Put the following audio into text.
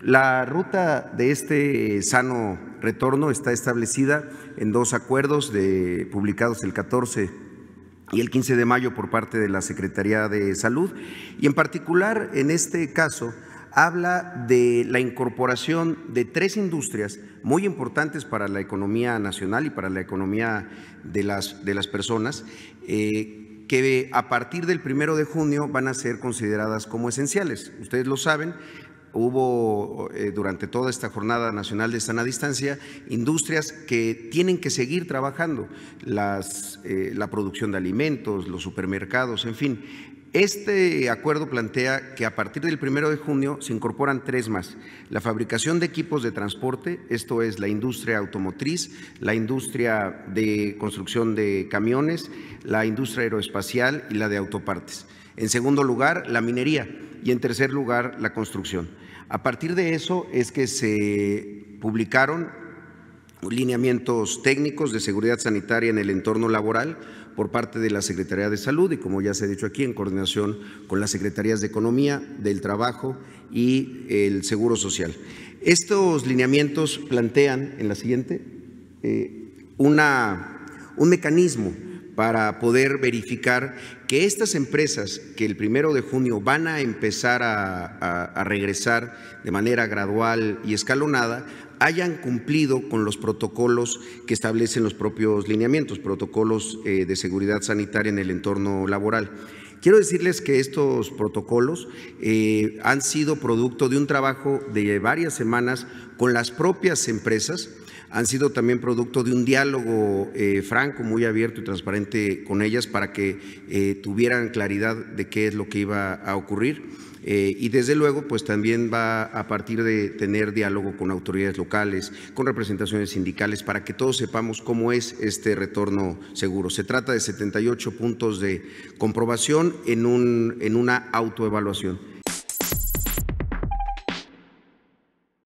La ruta de este sano retorno está establecida en dos acuerdos de, publicados el 14 y el 15 de mayo por parte de la Secretaría de Salud y en particular en este caso habla de la incorporación de tres industrias muy importantes para la economía nacional y para la economía de las, de las personas. Eh, que a partir del primero de junio van a ser consideradas como esenciales. Ustedes lo saben, hubo eh, durante toda esta jornada nacional de a distancia industrias que tienen que seguir trabajando, las, eh, la producción de alimentos, los supermercados, en fin. Este acuerdo plantea que a partir del primero de junio se incorporan tres más. La fabricación de equipos de transporte, esto es la industria automotriz, la industria de construcción de camiones, la industria aeroespacial y la de autopartes. En segundo lugar, la minería y en tercer lugar la construcción. A partir de eso es que se publicaron lineamientos técnicos de seguridad sanitaria en el entorno laboral por parte de la Secretaría de Salud y como ya se ha dicho aquí, en coordinación con las Secretarías de Economía, del Trabajo y el Seguro Social. Estos lineamientos plantean en la siguiente eh, una, un mecanismo para poder verificar que estas empresas que el primero de junio van a empezar a, a, regresar de manera gradual y escalonada hayan cumplido con los protocolos que establecen los propios lineamientos, protocolos eh, de seguridad sanitaria en el entorno laboral. Quiero decirles que estos protocolos eh, han sido producto de un trabajo de varias semanas con las propias empresas, han sido también producto de un diálogo eh, franco, muy abierto y transparente con ellas para que eh, tuvieran claridad de qué es lo que iba a ocurrir. Eh, y desde luego, pues también va a partir de tener diálogo con autoridades locales, con representaciones sindicales, para que todos sepamos cómo es este retorno seguro. Se trata de 78 puntos de comprobación en, un, en una autoevaluación.